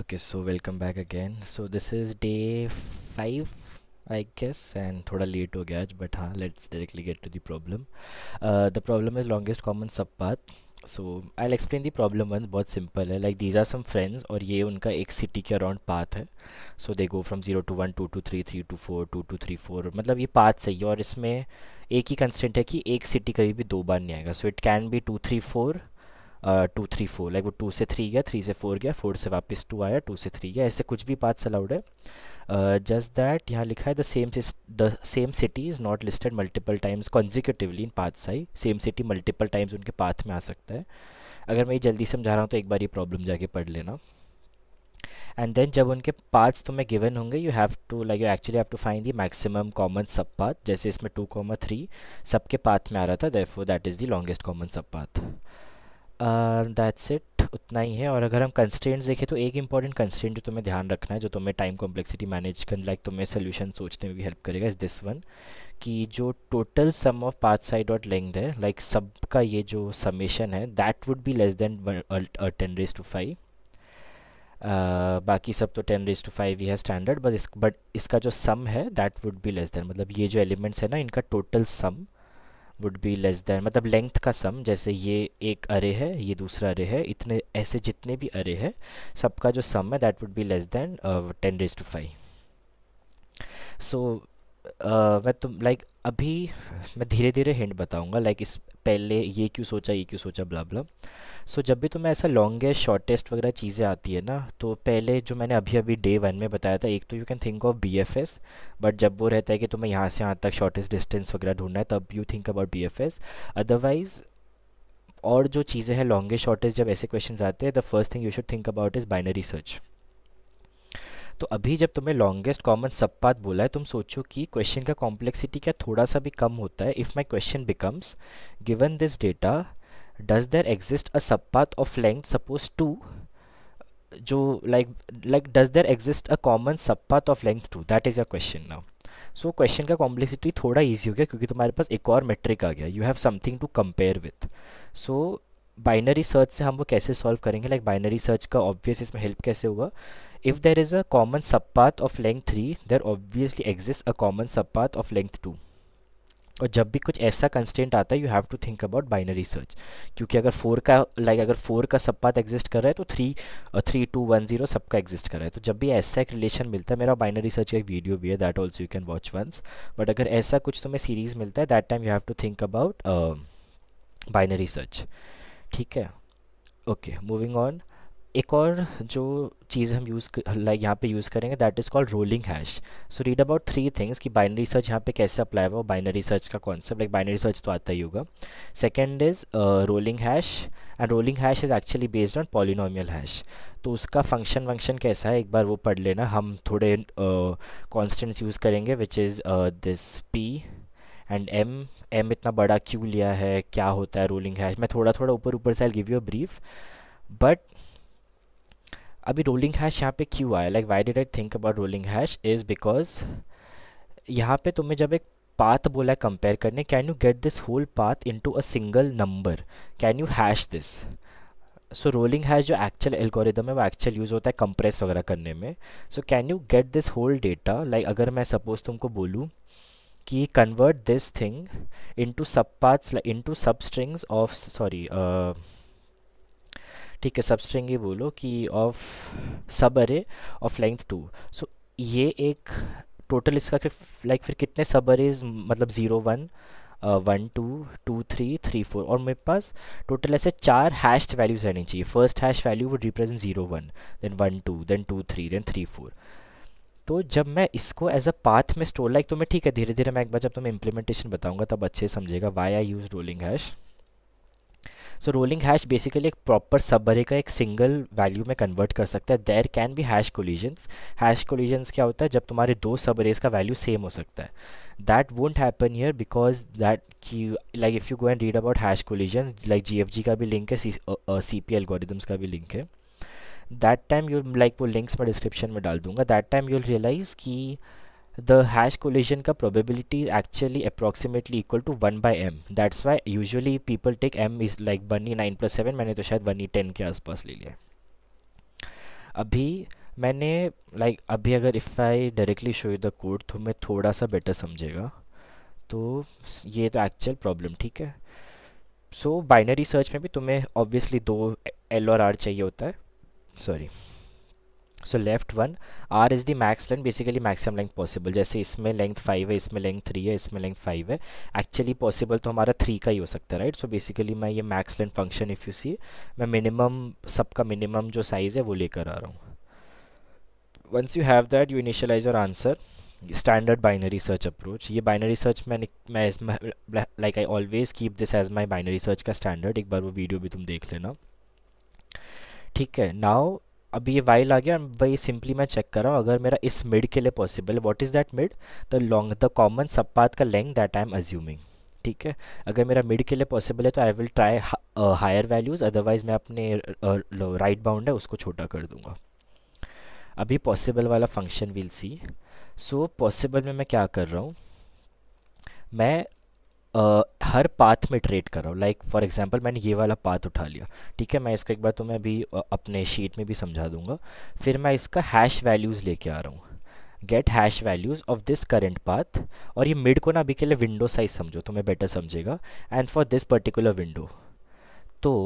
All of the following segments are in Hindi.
Okay so welcome back again so this is day five I guess and थोड़ा लेट हो गया आज बट हाँ let's directly get to the problem the problem is longest common sub path so I'll explain the problem one बहुत सिंपल है like these are some friends और ये उनका एक सिटी के अराउंड पाथ है so they go from zero to one to two three three to four to two three four मतलब ये पाथ सही है और इसमें एक ही कंस्टेंट है कि एक सिटी कभी भी दो बार नहीं आएगा so it can be two three four two three four like वो टू से थ्री गया थ्री से फोर गया फोर से वापस टू आया टू से थ्री गया ऐसे कुछ भी पाथ्स अलाउड है जस्ट दैट यहाँ लिखा है the same the same city is not listed multiple times consecutively in paths I same city multiple times उनके पाथ में आ सकता है अगर मैं ये जल्दी समझा रहा हूँ तो एक बार ये प्रॉब्लम जाके पढ़ लेना एंड देन जब उनके पार्ट्स तुम्हें गिवन होंगे you have to like you actually have to find the maximum common sub path जैसे इसमें टू कॉमा थ्री सबके पाथ में आ रहा था therefore that is the longest common sub path that's it उतना ही है और अगर हम कंस्टेंट्स देखें तो एक इंपॉर्टेंट कंस्टेंट जो तुम्हें ध्यान रखना है जो तुम्हें टाइम कॉम्प्लेक्सिटी मैनेज कर लाइक तुम्हें सोल्यूशन सोचने में भी हेल्प करेगा इस दिस वन कि जो total sum of path side dot length है लाइक सब का ये जो समेशन है that would be less than ten raise to five बाकी सब तो टेन रेज टू फाइव ही है स्टैंडर्ड बट इस बट इसका जो सम है that would be less than मतलब ये जो एलिमेंट्स है ना इनका total sum would be less than मतलब लेंथ का सम जैसे ये एक अरे है ये दूसरा अरे है इतने ऐसे जितने भी अरे है सबका जो सम है that would be less than ten raise to five so मैं तुम लाइक अभी मैं धीरे धीरे हिंट बताऊंगा लाइक इस पहले ये क्यों सोचा ये क्यों सोचा ब्ला ब्ला सो जब भी तुम्हें ऐसा लॉन्गेस्ट शॉर्टेस्ट वगैरह चीज़ें आती है ना तो पहले जो मैंने अभी अभी डे वन में बताया था एक तो you can think of B F S but जब वो रहता है कि तुम्हें यहाँ से यहाँ तक शॉर्टेस्ट डिस्टेंस वगैरह ढूंढना है तब you think about B F S otherwise और जो चीज़ें हैं लॉन्गेस्ट शॉर्टेस्ट जब ऐसे क्वेश्चन आते हैं the first thing you should think about is binary search तो अभी जब तुम्हें लॉन्गेस्ट कॉमन सब पाथ बोला है तुम सोचो कि क्वेश्चन का कॉम्प्लेक्सिटी क्या थोड़ा सा भी कम होता है if my question becomes given this data does there exist a sub path of length suppose two जो like like does there exist a common sub path of length two that is a question now so question का कॉम्प्लेक्सिटी थोड़ा ईजी हो गया क्योंकि तुम्हारे पास एक और मेट्रिक आ गया you have something to compare with so binary search से हम वो कैसे सॉल्व करेंगे लाइक बाइनरी सर्च का ऑब्वियस इसमें हेल्प कैसे हुआ If there is a common subpath of length 3, there obviously exists a common subpath of length 2. और जब भी कुछ ऐसा कंस्टेंट आता है you have to think about binary search क्योंकि अगर फोर का लाइक like अगर फोर का सब पाथ एग्जिस्ट कर रहा है तो three three two one zero सबका एग्जिस्ट कर रहा है तो जब भी ऐसा एक रिलेशन मिलता है मेरा बाइनरी सर्च का एक वीडियो भी है that also you can watch once but अगर ऐसा कुछ तुम्हें सीरीज़ मिलता है that time you have to think about binary search ठीक है ओके मूविंग ऑन एक और जो चीज़ हम यूज़ लाइक यहाँ पे यूज़ करेंगे that is called rolling hash so read about three things कि बाइनरी सर्च यहाँ पे कैसे अप्लाई हुआ बाइनरी सर्च का कॉन्सेप्ट लाइक बाइनरी सर्च तो आता ही होगा second is rolling hash and rolling hash is actually based on polynomial hash तो उसका फंक्शन वंक्शन कैसा है एक बार वो पढ़ लेना हम थोड़े कॉन्स्टेंट्स uh, यूज़ करेंगे which is this P and M M इतना बड़ा क्यों लिया है क्या होता है रोलिंग हैश मैं थोड़ा थोड़ा ऊपर ऊपर से I give you a brief but अभी रोलिंग हैश यहाँ पे क्यों आया like why did I think about rolling hash is because यहाँ पे तुम्हें जब एक पाथ बोला है कंपेयर करने can you get this whole path into a single number can you hash this so rolling hash जो एक्चुअल एल्गोरिदम है वो एक्चुअल यूज़ होता है कंप्रेस वगैरह करने में so can you get this whole data like अगर मैं सपोज तुमको बोलूँ कि convert this thing into sub parts into substrings of sorry ठीक है सब स्ट्रिंग ये बोलो कि ऑफ सब अरे ऑफ लेंथ टू सो ये एक टोटल इसका लाइक फिर कितने सब अरेज मतलब zero one one to two three three four और मेरे पास टोटल ऐसे चार हैश्ड वैल्यूज रहनी चाहिए first hash value would represent zero one then one two then two three then three four तो जब मैं इसको एज अ पाथ में स्टोर लाइक तो मैं ठीक है धीरे धीरे मैं एक बार जब तुम्हें इम्प्लीमेंटेशन बताऊंगा तब अच्छे समझेगा why I use rolling hash so rolling hash basically एक प्रॉपर सब अरे का एक सिंगल वैल्यू में कन्वर्ट कर सकता है देर कैन भी हैश कोलिजन्स हैश कोलिजन्स क्या होता है जब तुम्हारे दो सब अरेज का वैल्यू सेम हो सकता है that won't happen here because that कि like if you go and read about hash collision like G का भी लिंक है सी पी गोरिदम्स का भी लिंक है दैट टाइम यू लाइक वो लिंक्स मैं डिस्क्रिप्शन में डाल दूंगा दैट टाइम यूल रियलाइज़ की द हैश collision का probability actually actually equal to one by M that's why usually people take M is like one E nine plus seven मैंने तो शायद वन ई टेन के आसपास ले लिया अभी मैंने लाइक like, अभी अगर if I directly show you the code तो मैं थोड़ा सा बेटर समझेगा तो ये तो एक्चुअल प्रॉब्लम ठीक है सो बाइनरी सर्च में भी तुम्हें ऑब्वियसली दो एल और आर चाहिए होता है sorry so left one R is the max length basically maximum length possible जैसे इसमें लेंथ फाइव है इसमें लेंथ थ्री है इसमें लेंथ फाइव है एक्चुअली पॉसिबल तो हमारा थ्री का ही हो सकता है राइट सो बेसिकली मैं ये max length function if you see मैं मिनिमम सबका मिनिमम जो साइज़ है वो लेकर आ रहा हूँ once you have that you initialise your answer standard binary search approach ये बाइनरी सर्च मैं मैं like I always keep this as my binary search का स्टैंडर्ड एक बार वो वीडियो भी तुम देख लेना ठीक है नाउ अभी ये वाइल आ गया वही सिंपली मैं चेक कर रहा हूँ अगर मेरा इस मिड के लिए possible what is that mid the long the common sub path का length that I am assuming ठीक है अगर मेरा मिड के लिए पॉसिबल है तो I will try higher values otherwise मैं अपने राइट uh, बाउंड है उसको छोटा कर दूंगा अभी पॉसिबल वाला function will see so possible में मैं क्या कर रहा हूँ मैं Uh, हर पाथ में ट्रेड कर रहा हूँ लाइक फॉर एग्जांपल मैंने ये वाला पाथ उठा लिया ठीक है मैं इसको एक बार तुम्हें अभी अपने शीट में भी समझा दूंगा फिर मैं इसका हैश वैल्यूज़ लेके आ रहा हूँ get hash values of this current path और ये मिड को ना अभी के लिए विंडो साइज समझो तुम्हें बेटर समझेगा and for this particular window तो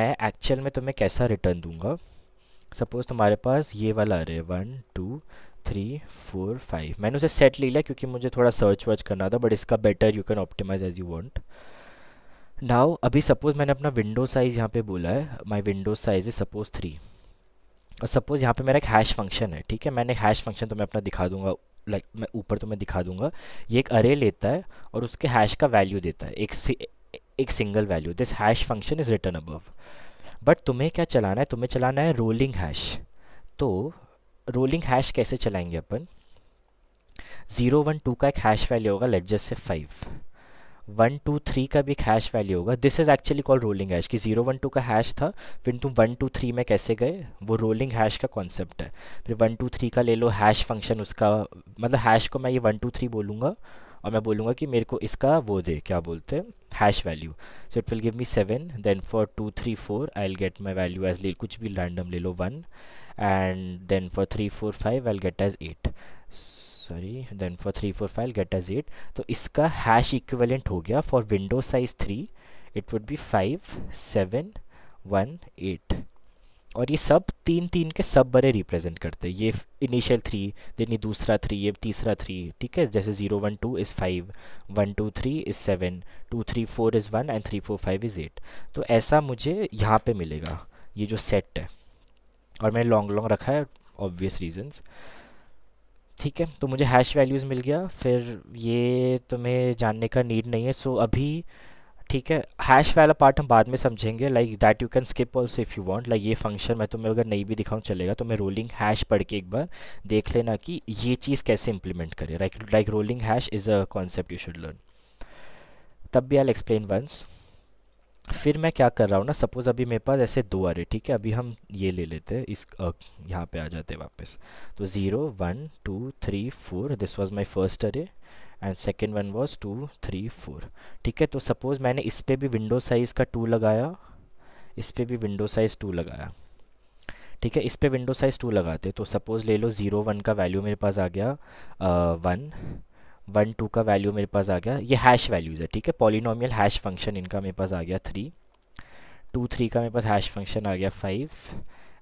मैं एक्चुअल में तुम्हें कैसा रिटर्न दूंगा सपोज़ तुम्हारे पास ये वाला array one two three four five मैंने उसे सेट ले लिया क्योंकि मुझे थोड़ा सर्च वर्च करना था बट इसका better you can optimise as you want now अभी सपोज़ मैंने अपना विंडो साइज़ यहाँ पे बोला है my window size is suppose three और सपोज़ यहाँ पे मेरा एक हैश फंक्शन है ठीक है मैंने हैश फंक्शन तो मैं अपना दिखा दूंगा लाइक like, मैं ऊपर तो मैं दिखा दूंगा ये एक अरे लेता है और उसके हैश का वैल्यू देता है एक एक single value this hash function is return above but तुम्हें क्या चलाना है तुम्हें चलाना है रोलिंग हैश तो रोलिंग हैश कैसे चलाएंगे अपन ज़ीरो वन टू का एक हैश वैल्यू होगा let just say five one two three का भी एक हैश वैल्यू होगा this is actually call rolling hash कि जीरो वन टू का हैश था फिर तुम वन टू थ्री में कैसे गए वो रोलिंग हैश का कॉन्सेप्ट है फिर वन टू थ्री का ले लो हैश फंक्शन उसका मतलब हैश को मैं ये वन टू थ्री बोलूँगा और मैं बोलूँगा कि मेरे को इसका वो दे क्या बोलते हैं hash value so it will give me seven then for two three four I will get my value as ले कुछ भी रैंडम ले लो one and then for 3 4 5 i'll get as 8 sorry then for three four five get as eight तो इसका हैश इक्विवेलेंट हो गया for window size three it would be five seven one eight और ये सब तीन तीन के सब बड़े रिप्रेजेंट करते हैं ये इनिशियल थ्री देन ये दूसरा थ्री ये तीसरा थ्री ठीक है जैसे zero one two is five one two three is seven two three four is one and three four five is eight तो ऐसा मुझे यहाँ पे मिलेगा ये जो सेट है और मैंने लॉन्ग लॉन्ग रखा है ऑब्वियस रीजंस ठीक है तो मुझे हैश वैल्यूज़ मिल गया फिर ये तुम्हें जानने का नीड नहीं है सो so, अभी ठीक है हैश वाला पार्ट हम बाद में समझेंगे like that you can skip also if you want like ये फंक्शन मैं तुम्हें अगर नहीं भी दिखाऊँ चलेगा तो मैं रोलिंग हैश पढ़ के एक बार देख लेना कि ये चीज़ कैसे इंप्लीमेंट करें like like rolling hash is a concept you should learn तब भी आई एक्सप्लेन वंस फिर मैं क्या कर रहा हूँ ना सपोज़ अभी मेरे पास ऐसे दो अरे ठीक है अभी हम ये ले लेते हैं इस यहाँ पे आ जाते हैं वापस तो zero one two three four this was my first array and second one was two three four ठीक है तो सपोज़ मैंने इस पर भी विंडो साइज़ का टू लगाया इस पर भी विंडो साइज़ टू लगाया ठीक है इस पर विंडो साइज़ टू लगाते तो सपोज़ ले लो ज़ीरो वन का वैल्यू मेरे पास आ गया वन वन टू का वैल्यू मेरे पास आ गया ये हैश वैल्यूज़ है ठीक है पॉलिनोमियल हैश फंक्शन इनका मेरे पास आ गया थ्री टू थ्री का मेरे पास हैश फंक्शन आ गया फाइव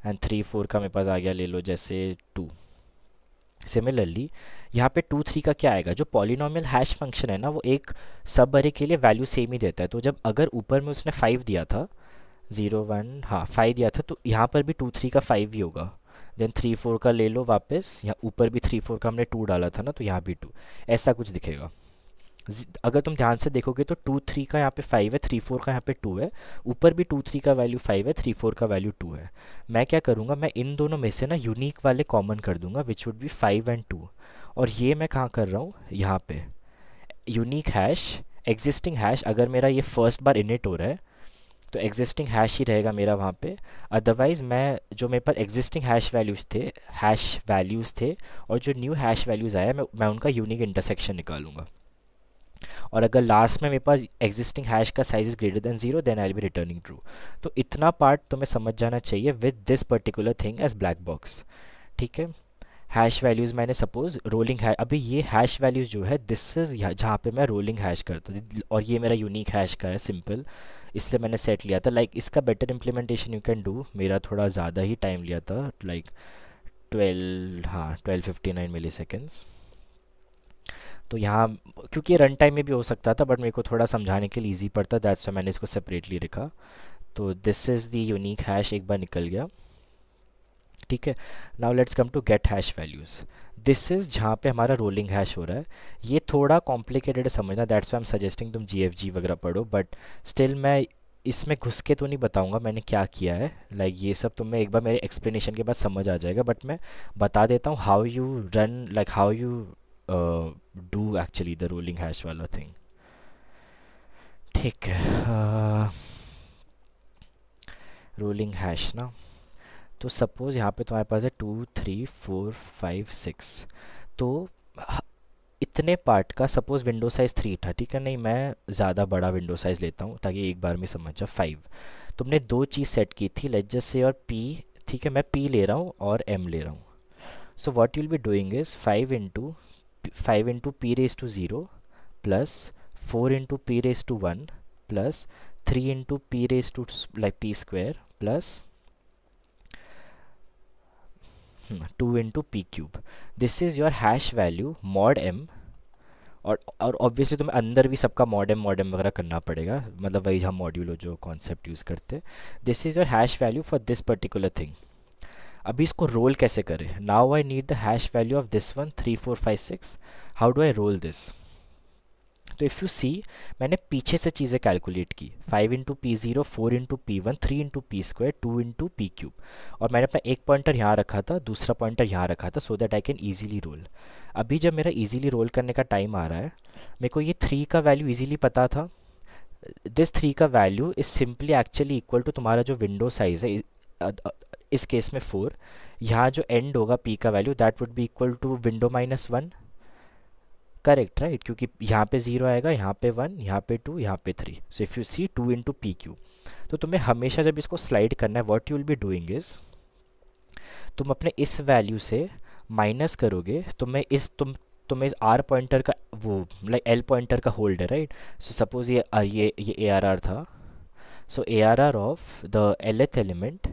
एंड थ्री फोर का मेरे पास आ गया ले लो जैसे टू सिमिलरली यहाँ पे टू थ्री का क्या आएगा जो पॉलिनोमियल हैश फंक्शन है ना वो एक सब अरे के लिए वैल्यू सेम ही देता है तो जब अगर ऊपर में उसने फाइव दिया था ज़ीरो वन हाँ फाइव दिया था तो यहाँ पर भी टू थ्री का फाइव ही होगा देन थ्री फोर का ले लो वापस यहाँ ऊपर भी थ्री फोर का हमने टू डाला था ना तो यहाँ भी टू ऐसा कुछ दिखेगा अगर तुम ध्यान से देखोगे तो टू थ्री का यहाँ पे फाइव है थ्री फोर का यहाँ पे टू है ऊपर भी टू थ्री का वैल्यू फाइव है थ्री फोर का वैल्यू टू है मैं क्या करूँगा मैं इन दोनों में से ना यूनिक वाले कॉमन कर दूंगा which would be five and two और ये मैं कहाँ कर रहा हूँ यहाँ पे यूनिक हैश एग्जिस्टिंग हैश अगर मेरा ये फर्स्ट बार इनिट हो रहा है तो एग्जिस्टिंग हैश ही रहेगा मेरा वहाँ पे अदरवाइज़ मैं जो मेरे पास एग्जिस्टिंग हैश वैल्यूज़ थे हैश वैल्यूज़ थे और जो न्यू हैश वैल्यूज़ आया मैं मैं उनका यूनिक इंटरसेक्शन निकालूंगा और अगर लास्ट में मेरे पास एग्जिस्टिंग हैश का size is greater than zero then I be returning true तो इतना पार्ट तुम्हें समझ जाना चाहिए with this particular thing as black box ठीक है हैश वैल्यूज़ मैंने सपोज़ रोलिंग है अभी ये हैश वैल्यूज़ जो है दिस इज़ जहाँ पे मैं रोलिंग हैश करता हूँ और ये मेरा यूनिक हैश का है सिंपल इसलिए मैंने सेट लिया था लाइक like, इसका better implementation you can do मेरा थोड़ा ज़्यादा ही टाइम लिया था लाइक ट्वेल्व हाँ twelve fifty nine milliseconds तो यहाँ क्योंकि रन टाइम में भी हो सकता था बट मेरे को थोड़ा समझाने के लिए ईजी पड़ता दैट्स वाई मैंने इसको सेपरेटली रखा तो this is the unique hash एक बार निकल गया ठीक है now let's come to get hash values this is जहाँ पे हमारा रोलिंग हैश हो रहा है ये थोड़ा कॉम्प्लिकेटेड है समझना दैट्स वाई एम सजेस्टिंग तुम जी वगैरह पढ़ो बट स्टिल मैं इसमें घुस के तो नहीं बताऊंगा मैंने क्या किया है लाइक like ये सब तुम्हें एक बार मेरे एक्सप्लेनेशन के बाद समझ आ जाएगा बट मैं बता देता हूँ how you run like how you do actually the rolling hash वाला थिंग ठीक है रोलिंग uh, हैश ना तो सपोज़ यहाँ पे तुम्हारे पास है two three four five six तो इतने पार्ट का सपोज़ विंडो साइज़ थ्री था ठीक है नहीं मैं ज़्यादा बड़ा विंडो साइज़ लेता हूँ ताकि एक बार में समझ जाओ फाइव तुमने दो चीज़ सेट की थी लेट जस्ट से और पी ठीक है मैं पी ले रहा हूँ और एम ले रहा हूँ so what you'll be doing is five into five into p raise to zero plus four into p raise to one plus three into p raise to like p square plus two into p cube this is your hash value mod m और और ऑब्वियसली तुम्हें अंदर भी सबका मॉडम मॉडम वगैरह करना पड़ेगा मतलब वही हम मॉड्यूल जो कॉन्सेप्ट यूज़ करते this is your hash value for this particular thing अभी इसको रोल कैसे करें now I need the hash value of this one three four five six how do I roll this तो इफ़ यू सी मैंने पीछे से चीज़ें कैलकुलेट की five into p zero four into p one three into p square two into p cube और मैंने अपना एक पॉइंटर यहाँ रखा था दूसरा पॉइंटर यहाँ रखा था so that I can easily roll अभी जब मेरा ईजिली रोल करने का टाइम आ रहा है मेरे को ये थ्री का वैल्यू ईजिली पता था दिस थ्री का value is simply actually equal to तुम्हारा जो विंडो साइज़ है इस केस में फोर यहाँ जो एंड होगा पी का value that would be equal to window minus one correct right क्योंकि यहाँ पे ज़ीरो आएगा यहाँ पे वन यहाँ पे टू यहाँ पे three so if you see two into p cube तो तुम्हें हमेशा जब इसको स्लाइड करना है what you will be doing is तुम अपने इस वैल्यू से माइनस करोगे तो मैं इस तुम तुम्हें इस आर पॉइंटर का वो लाइक एल पॉइंटर का होल्ड है राइट सो सपोज ये ये ये ए आर आर था so a r r of the lth element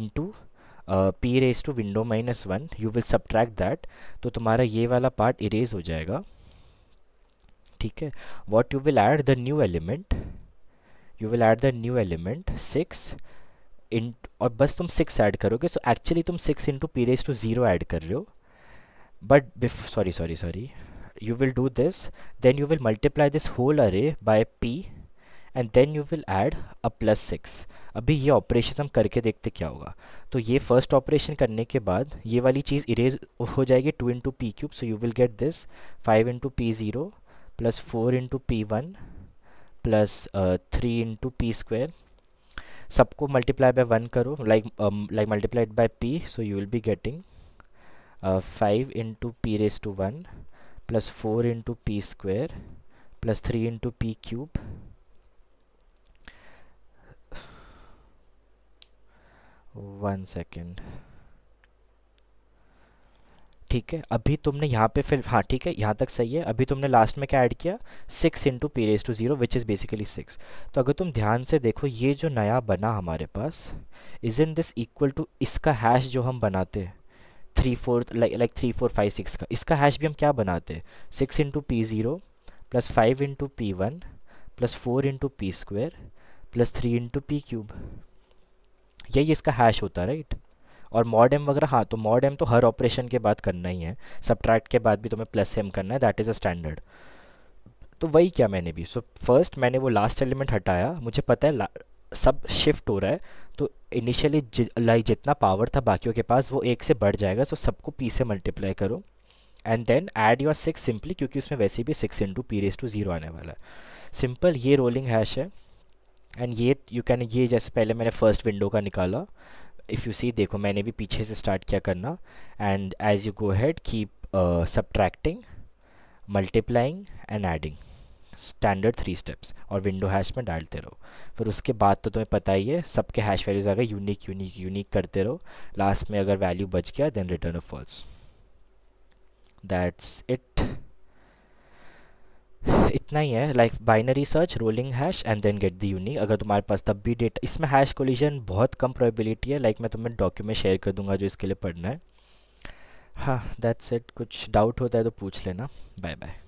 into p raise to window minus one you will subtract that तो तुम्हारा ये वाला पार्ट इरेज हो जाएगा ठीक है what you will add the new element you will add the new element six in और बस तुम सिक्स ऐड करोगे सो एक्चुअली तुम six into p raise to zero add कर रहे हो but before sorry sorry sorry you will do this then you will multiply this whole array by p and then you will add a plus six अभी ये ऑपरेशन हम करके देखते क्या होगा तो ये फर्स्ट ऑपरेशन करने के बाद ये वाली चीज़ इरेज हो जाएगी two into p cube so you will get this five into p zero plus four into p one plus three into p square सबको मल्टीप्लाई बाय वन करो like like multiplied by p so you will be getting five into p raise to one plus four into p square plus three into p cube one second ठीक है अभी तुमने यहाँ पे फिर हाँ ठीक है यहाँ तक सही है अभी तुमने लास्ट में क्या ऐड किया six into p raise to zero which is basically six तो अगर तुम ध्यान से देखो ये जो नया बना हमारे पास is in this equal to इसका हैश जो हम बनाते हैं three four like three four five six का इसका हैश भी हम क्या बनाते हैं six into p zero plus five into p one plus four into p square plus three into p cube यही इसका हैश होता है राइट और मॉड एम वगैरह हाँ तो मॉड एम तो हर ऑपरेशन के बाद करना ही है सब्ट्रैक्ट के बाद भी तुम्हें प्लस एम करना है दैट इज़ अ स्टैंडर्ड तो वही क्या मैंने भी सो so, फर्स्ट मैंने वो लास्ट एलिमेंट हटाया मुझे पता है सब शिफ्ट हो रहा है तो इनिशियली लाइक जितना पावर था बाकियों के पास वो एक से बढ़ जाएगा सो so सबको पी से मल्टीप्लाई करो and then add your six simply क्योंकि उसमें वैसे भी six into p raise to zero आने वाला है सिंपल ये रोलिंग हैश है एंड ये यू कैन ये जैसे पहले मैंने फर्स्ट विंडो का निकाला इफ़ यू सी देखो मैंने भी पीछे से स्टार्ट किया करना and as you go ahead keep subtracting multiplying and adding standard three steps और विंडो हैश में डालते रहो फिर उसके बाद तो तुम्हें पता ही है सबके हैश वैल्यूज़ आ गए यूनिक यूनिक यूनिक करते रहो लास्ट में अगर वैल्यू बच गया then return of false that's it इतना ही है like binary search rolling hash and then get the unique अगर तुम्हारे पास तब भी डेटा इसमें हैश कोलिजन बहुत कम प्रोबेबिलिटी है लाइक like मैं तुम्हें डॉक्यूमेंट शेयर कर दूंगा जो इसके लिए पढ़ना है हाँ दैट्स इट कुछ डाउट होता है तो पूछ लेना बाय बाय